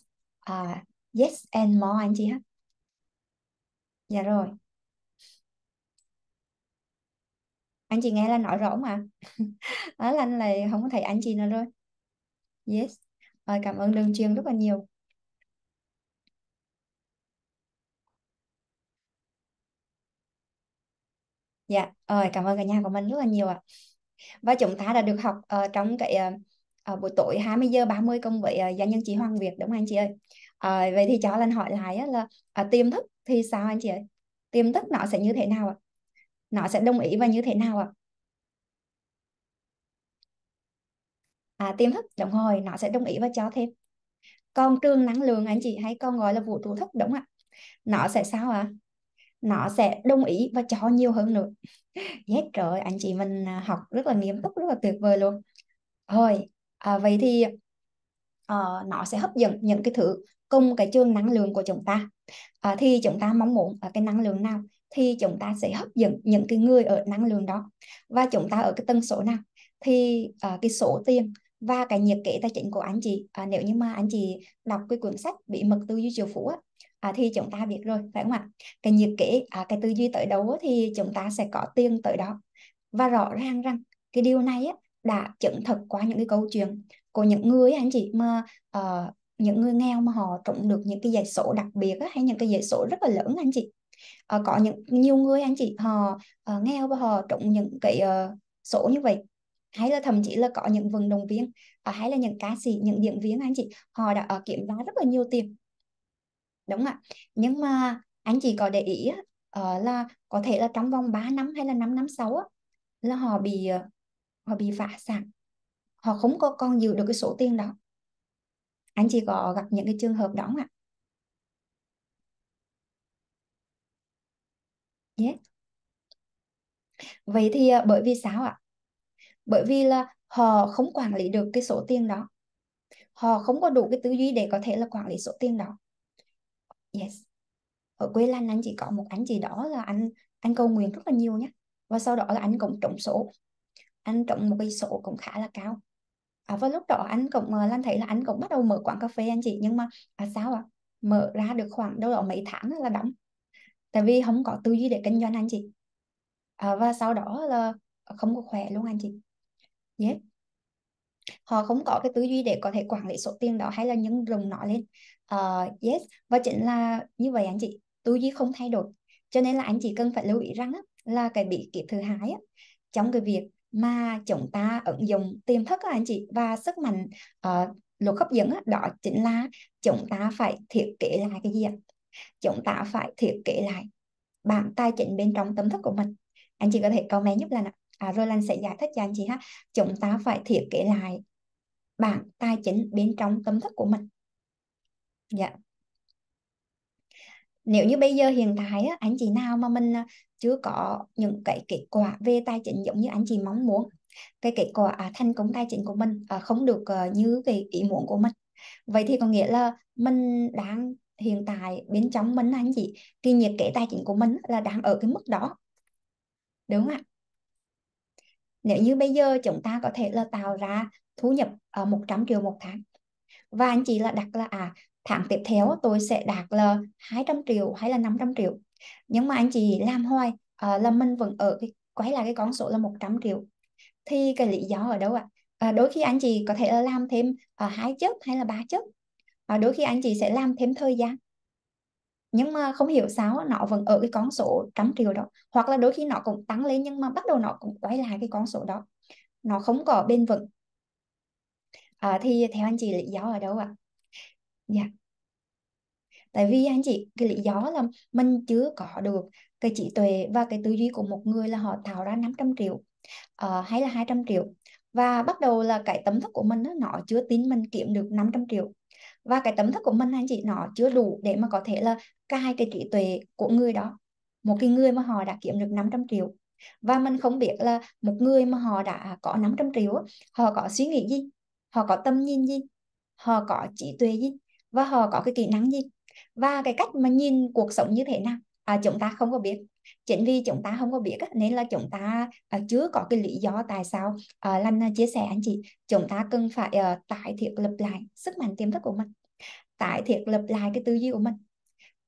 uh, yes and more anh chị ha dạ rồi anh chị nghe là nói rõ mà đó là anh lại không có thấy anh chị nữa rồi yes rồi cảm ơn đường truyền rất là nhiều dạ rồi cảm ơn cả nhà của mình rất là nhiều ạ và chúng ta đã được học uh, trong cái uh, buổi tối 20 giờ 30 cùng với uh, gia nhân chị Hoàng Việt đúng không anh chị ơi uh, vậy thì cho lần hỏi lại là uh, tiềm thức thì sao anh chị ơi tiềm thức nó sẽ như thế nào ạ nó sẽ đồng ý và như thế nào ạ? À, tiềm thức đúng hồi, nó sẽ đồng ý và cho thêm. Con trường năng lượng anh chị hay còn gọi là vũ trụ thức đúng ạ? Nó sẽ sao ạ? À? Nó sẽ đồng ý và cho nhiều hơn nữa. Yes trời, anh chị mình à, học rất là nghiêm túc, rất là tuyệt vời luôn. Rồi, à, vậy thì uh, nó sẽ hấp dẫn những cái thứ cùng cái trường năng lượng của chúng ta uh, thì chúng ta mong muốn ở cái năng lượng nào thì chúng ta sẽ hấp dẫn những cái người ở năng lượng đó và chúng ta ở cái tần số nào thì uh, cái số tiền và cái nhiệt kế tài chính của anh chị à, nếu như mà anh chị đọc cái cuốn sách bị mật tư duy triều phú á, à, thì chúng ta biết rồi phải không ạ cái nhiệt kế à, cái tư duy tới đâu thì chúng ta sẽ có tiền tới đó và rõ ràng rằng cái điều này á, đã chứng thực qua những cái câu chuyện của những người anh chị mà uh, những người nghèo mà họ trộm được những cái giải số đặc biệt á, hay những cái giải số rất là lớn anh chị uh, có những nhiều người anh chị họ uh, ờ, nghèo và họ trúng những cái uh, số như vậy hay là thậm chí là có những vận động viên uh, hay là những ca sĩ những diễn viên anh chị họ đã uh, kiếm ra rất là nhiều tiền đúng ạ nhưng mà anh chị có để ý uh, là có thể là trong vòng 3 năm hay là 5 năm sáu là họ bị uh, họ bị phá sản họ không có còn giữ được cái số tiền đó anh chị có gặp những cái trường hợp đó không ạ Yeah. Vậy thì à, bởi vì sao ạ? Bởi vì là họ không quản lý được cái số tiền đó. Họ không có đủ cái tư duy để có thể là quản lý số tiền đó. Yes. Ở quê Lan anh chỉ có một anh chị đó là anh anh cầu nguyện rất là nhiều nhé. Và sau đó là anh cũng trúng số. Anh trúng một cái số cũng khá là cao. À, và lúc đó anh cũng à, Lan thấy là anh cũng bắt đầu mở quán cà phê anh chị nhưng mà à, sao ạ? À? Mở ra được khoảng đâu đó mấy tháng là đóng tại vì không có tư duy để kinh doanh anh chị à, và sau đó là không có khỏe luôn anh chị yeah. họ không có cái tư duy để có thể quản lý số tiền đó hay là nhân rồng nó lên uh, yes và chính là như vậy anh chị tư duy không thay đổi cho nên là anh chị cần phải lưu ý rằng là cái bị kịp thứ hai á, trong cái việc mà chúng ta ứng dụng tiềm thức á, anh chị và sức mạnh uh, ờ, luật hấp dẫn đó chính là chúng ta phải thiết kế lại cái gì ạ chúng ta phải thiết kế lại bản tài chính bên trong tâm thức của mình anh chị có thể comment giúp Lan ạ à, rồi Lan sẽ giải thích cho anh chị ha chúng ta phải thiết kế lại bản tài chính bên trong tâm thức của mình dạ yeah. nếu như bây giờ hiện tại á, anh chị nào mà mình à, chưa có những cái kết quả về tài chính giống như anh chị mong muốn cái kết quả à, thành công tài chính của mình à, không được à, như cái ý muốn của mình vậy thì có nghĩa là mình đang hiện tại bên trong mình anh chị cái nhiệt kế tài chính của mình là đang ở cái mức đó đúng không ạ nếu như bây giờ chúng ta có thể là tạo ra thu nhập ở 100 triệu một tháng và anh chị là đặt là à tháng tiếp theo tôi sẽ đạt là 200 triệu hay là 500 triệu nhưng mà anh chị làm hoài à, là mình vẫn ở cái quay lại cái con số là 100 triệu thì cái lý do ở đâu ạ à? à, đôi khi anh chị có thể là làm thêm ở ờ, hai chớp hay là ba chớp à, đôi khi anh chị sẽ làm thêm thời gian nhưng mà không hiểu sao nó vẫn ở cái con số trăm triệu đó hoặc là đôi khi nó cũng tăng lên nhưng mà bắt đầu nó cũng quay lại cái con số đó nó không có bền vững à, thì theo anh chị lý do ở đâu ạ à? dạ yeah. tại vì anh chị cái lý do là mình chưa có được cái trí tuệ và cái tư duy của một người là họ tạo ra 500 triệu uh, hay là 200 triệu và bắt đầu là cái tấm thức của mình đó, nó chưa tin mình kiếm được 500 triệu và cái tâm thức của mình anh chị nó chưa đủ để mà có thể là cai cái trí tuệ của người đó một cái người mà họ đã kiếm được 500 triệu và mình không biết là một người mà họ đã có 500 triệu họ có suy nghĩ gì họ có tâm nhìn gì họ có trí tuệ gì và họ có cái kỹ năng gì và cái cách mà nhìn cuộc sống như thế nào à, chúng ta không có biết chính vì chúng ta không có biết nên là chúng ta à, chưa có cái lý do tại sao ờ, Lanh à, chia sẻ anh chị chúng ta cần phải ờ, tái thiết lập lại sức mạnh tiềm thức của mình tái thiết lập lại cái tư duy của mình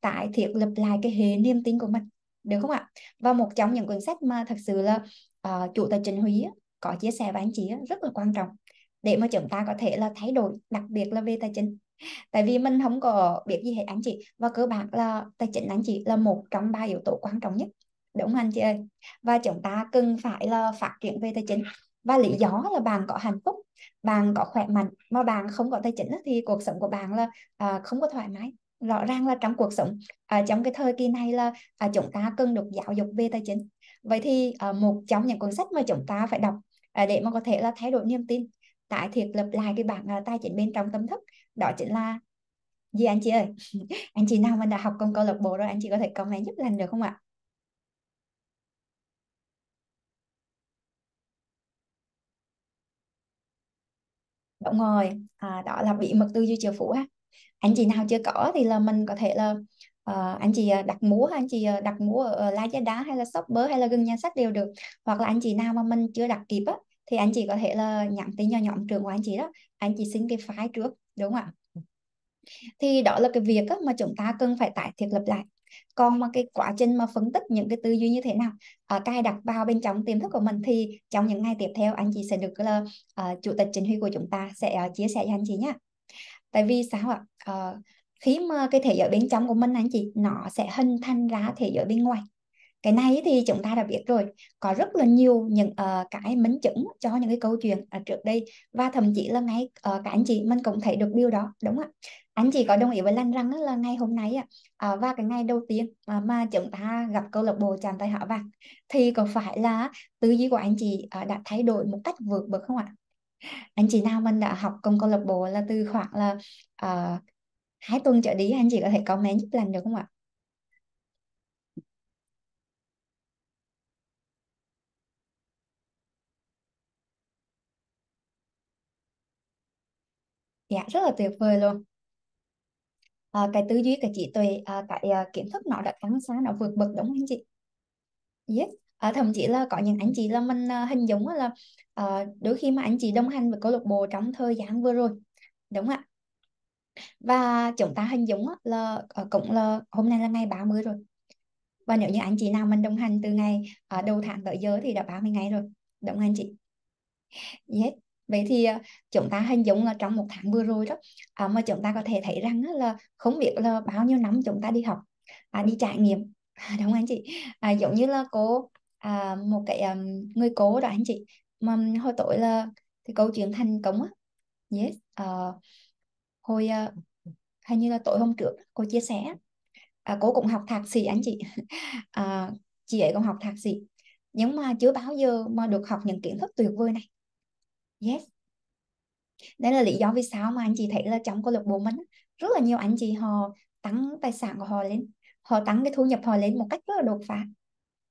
tái thiết lập lại cái hệ niềm tin của mình được không ạ và một trong những quyển sách mà thật sự là uh, chủ tịch trình Huy có chia sẻ với anh chị rất là quan trọng để mà chúng ta có thể là thay đổi đặc biệt là về tài chính tại vì mình không có biết gì hết anh chị và cơ bản là tài chính anh chị là một trong ba yếu tố quan trọng nhất đúng không anh chị ơi và chúng ta cần phải là phát triển về tài chính và lý do là bạn có hạnh phúc bạn có khỏe mạnh mà bạn không có tài chính thì cuộc sống của bạn là à, không có thoải mái rõ ràng là trong cuộc sống à, trong cái thời kỳ này là à, chúng ta cần được giáo dục về tài chính vậy thì à, một trong những cuốn sách mà chúng ta phải đọc à, để mà có thể là thay đổi niềm tin tái thiết lập lại cái bảng uh, tài chính bên trong tâm thức đó chính là gì anh chị ơi anh chị nào mà đã học công câu lạc bộ rồi anh chị có thể comment giúp lành được không ạ đúng rồi à, đó là bị mật tư duy triệu phú ha anh chị nào chưa có thì là mình có thể là uh, anh chị à, đặt múa anh chị à, đặt múa ở Lazada hay là shopper hay là gần nhà sách đều được hoặc là anh chị nào mà mình chưa đặt kịp á thì anh ừ. chị có thể là nhắn tin cho nhóm trường của anh chị đó anh chị xin cái file trước đúng không ạ ừ. thì đó là cái việc mà chúng ta cần phải tái thiết lập lại còn mà cái quá trình mà phân tích những cái tư duy như thế nào uh, cài đặt vào bên trong tiềm thức của mình thì trong những ngày tiếp theo anh chị sẽ được là uh, chủ tịch chính huy của chúng ta sẽ uh, chia sẻ cho anh chị nhé tại vì sao ạ uh, khi mà cái thế giới bên trong của mình anh chị nó sẽ hình thành ra thế giới bên ngoài cái này thì chúng ta đã biết rồi có rất là nhiều những uh, cái minh chứng cho những cái câu chuyện ở trước đây và thậm chí là ngay uh, ờ, cả anh chị mình cũng thấy được điều đó đúng không ạ anh chị có đồng ý với Lan rằng là ngày hôm nay à, và cái ngày đầu tiên à, mà chúng ta gặp câu lạc bộ tràn tay họ vàng thì có phải là tư duy của anh chị à, đã thay đổi một cách vượt bậc không ạ? Anh chị nào mình đã học công câu lạc bộ là từ khoảng là à, hai tuần trở đi anh chị có thể comment giúp lành được không ạ? dạ rất là tuyệt vời luôn à, cái tư duy của chị tuệ à, cái à, kiến thức nó đã khám sáng nó vượt bậc đúng không anh chị yes à, thậm chí là có những anh chị là mình à, hình dung là à, đôi khi mà anh chị đồng hành với câu lạc bộ trong thời gian vừa rồi đúng ạ và chúng ta hình dung là cũng là hôm nay là ngày 30 rồi và nếu như anh chị nào mình đồng hành từ ngày đầu tháng tới giờ thì đã 30 ngày rồi đúng không anh chị yes vậy thì à, ừ. chúng ta hình dung là trong một tháng vừa rồi đó à, mà chúng ta có thể thấy rằng là không biết là bao nhiêu năm chúng ta đi học à, đi trải nghiệm à, đúng không anh chị à, giống như là cô à, một cái um, người cố đó anh chị mà hồi tối là cái câu chuyện thành công á yes uh, hồi uh, hay như là tối hôm trước cô chia sẻ à, cô cũng học thạc sĩ anh chị à, chị ấy cũng học thạc sĩ nhưng mà chưa bao giờ mà được học những kiến thức tuyệt vời này yes đấy là lý do vì sao mà anh chị thấy là trong câu lạc bộ mình rất là nhiều anh chị họ tăng tài sản của họ lên họ tăng cái thu nhập họ lên một cách rất là đột phá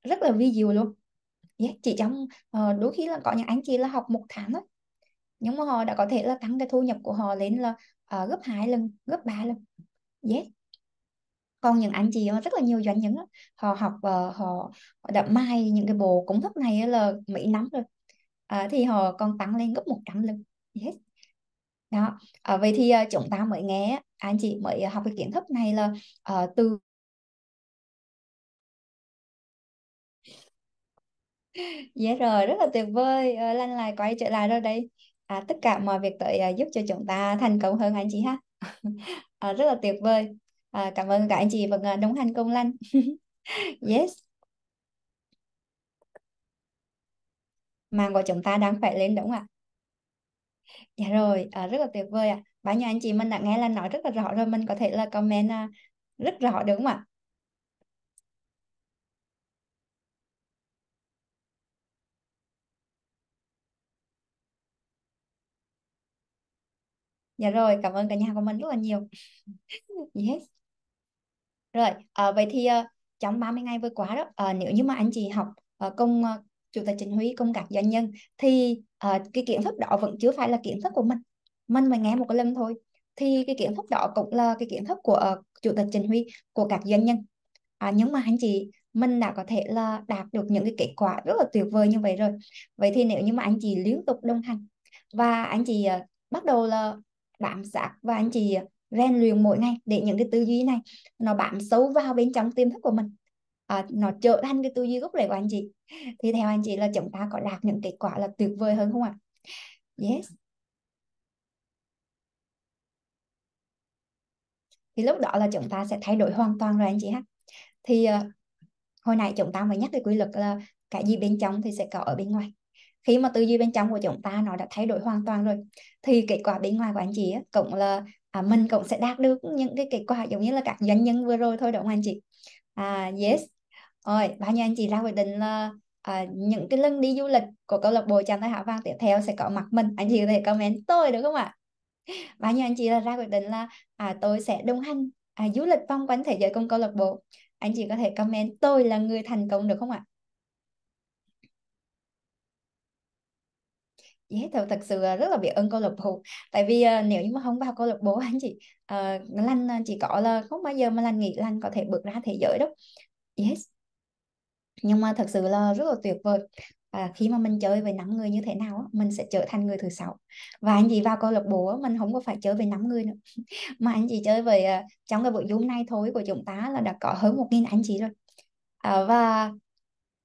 rất là vi diệu luôn yeah, chỉ trong uh, đôi khi là có những anh chị là học một tháng thôi nhưng mà họ đã có thể là tăng cái thu nhập của họ lên là uh, gấp hai lần gấp ba lần yes còn những anh chị rất là nhiều doanh nhân họ học và ờ, họ, họ đã mai những cái bộ công thức này là mấy năm rồi à, thì họ còn tăng lên gấp 100 lần yes đó à, vậy thì uh, chúng ta mới nghe anh chị mới học cái kiến thức này là uh, từ Dạ yeah, rồi, rất là tuyệt vời. Uh, Lan lại quay trở lại rồi đây. À, tất cả mọi việc tới uh, giúp cho chúng ta thành công hơn anh chị ha. à, rất là tuyệt vời. À, cảm ơn cả anh chị và đồng hành cùng Lan. yes. mà của chúng ta đang phải lên đúng không ạ? Dạ rồi, à, rất là tuyệt vời ạ. Bao nhiêu anh chị mình đã nghe là nói rất là rõ rồi, mình có thể là comment à, rất rõ đúng không ạ? Dạ rồi, cảm ơn cả nhà của mình rất là nhiều. yes. Rồi, à, vậy thì à, trong 30 ngày vừa qua đó, à, nếu như mà anh chị học à, công à, chủ tịch Trịnh Huy công gặp doanh nhân thì uh, cái kiến thức đó vẫn chưa phải là kiến thức của mình mình mà nghe một cái lần thôi thì cái kiến thức đó cũng là cái kiến thức của uh, chủ tịch Trịnh Huy của các doanh nhân à, nhưng mà anh chị mình đã có thể là đạt được những cái kết quả rất là tuyệt vời như vậy rồi vậy thì nếu như mà anh chị liên tục đồng hành và anh chị uh, bắt đầu là bám sát và anh chị rèn luyện mỗi ngày để những cái tư duy này nó bám sâu vào bên trong tiềm thức của mình à, nó trở thành cái tư duy gốc rễ của anh chị thì theo anh chị là chúng ta có đạt những kết quả là tuyệt vời hơn không ạ yes thì lúc đó là chúng ta sẽ thay đổi hoàn toàn rồi anh chị ha thì uh, hồi nãy chúng ta mới nhắc cái quy luật là cái gì bên trong thì sẽ có ở bên ngoài khi mà tư duy bên trong của chúng ta nó đã thay đổi hoàn toàn rồi thì kết quả bên ngoài của anh chị ấy, cũng là à, mình cũng sẽ đạt được những cái kết quả giống như là các doanh nhân vừa rồi thôi đúng không anh chị à, yes ôi bao nhiêu anh chị ra quyết định là à, những cái lần đi du lịch của câu lạc bộ chàng tay hạ vàng tiếp theo sẽ có mặt mình anh chị có thể comment tôi được không ạ bao nhiêu anh chị là ra quyết định là à, tôi sẽ đồng hành à, du lịch vòng quanh thế giới cùng câu lạc bộ anh chị có thể comment tôi là người thành công được không ạ Yeah, tôi thật sự rất là biết ơn câu lạc bộ tại vì uh, nếu như mà không vào câu lạc bộ anh chị uh, à, Lan à, chỉ có là không bao giờ mà lanh nghĩ lanh có thể bước ra thế giới đâu yes nhưng mà thật sự là rất là tuyệt vời và khi mà mình chơi với năm người như thế nào mình sẽ trở thành người thứ sáu và anh chị vào câu lạc bộ mình không có phải chơi với năm người nữa mà anh chị chơi với à, trong cái buổi zoom này thôi của chúng ta là đã có hơn một nghìn anh chị rồi à, và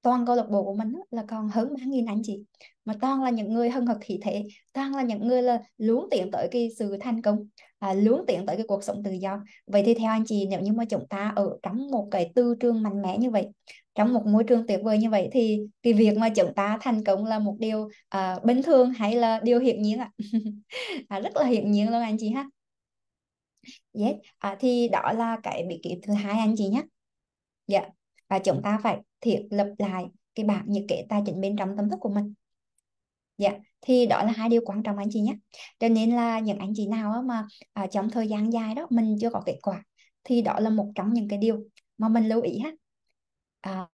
toàn câu lạc bộ của mình là còn hơn ba nghìn anh chị mà toàn là những người hân hực khí thế toàn là những người là luống tiện tới cái sự thành công à, luống tiến tới cái cuộc sống tự do vậy thì theo anh chị nếu như mà chúng ta ở trong một cái tư trường mạnh mẽ như vậy trong một môi trường tuyệt vời như vậy thì cái việc mà chúng ta thành công là một điều uh, bình thường hay là điều hiển nhiên ạ à? rất là hiển nhiên luôn anh chị ha yes dạ, à, thì đó là cái bí kíp thứ hai anh chị nhé dạ yeah. à, chúng ta phải thiết lập lại cái bảng nhiệt kế tài chính bên trong tâm thức của mình dạ yeah. thì đó là hai điều quan trọng anh chị nhé cho nên là những anh chị nào mà à, trong thời gian dài đó mình chưa có kết quả thì đó là một trong những cái điều mà mình lưu ý ha uh,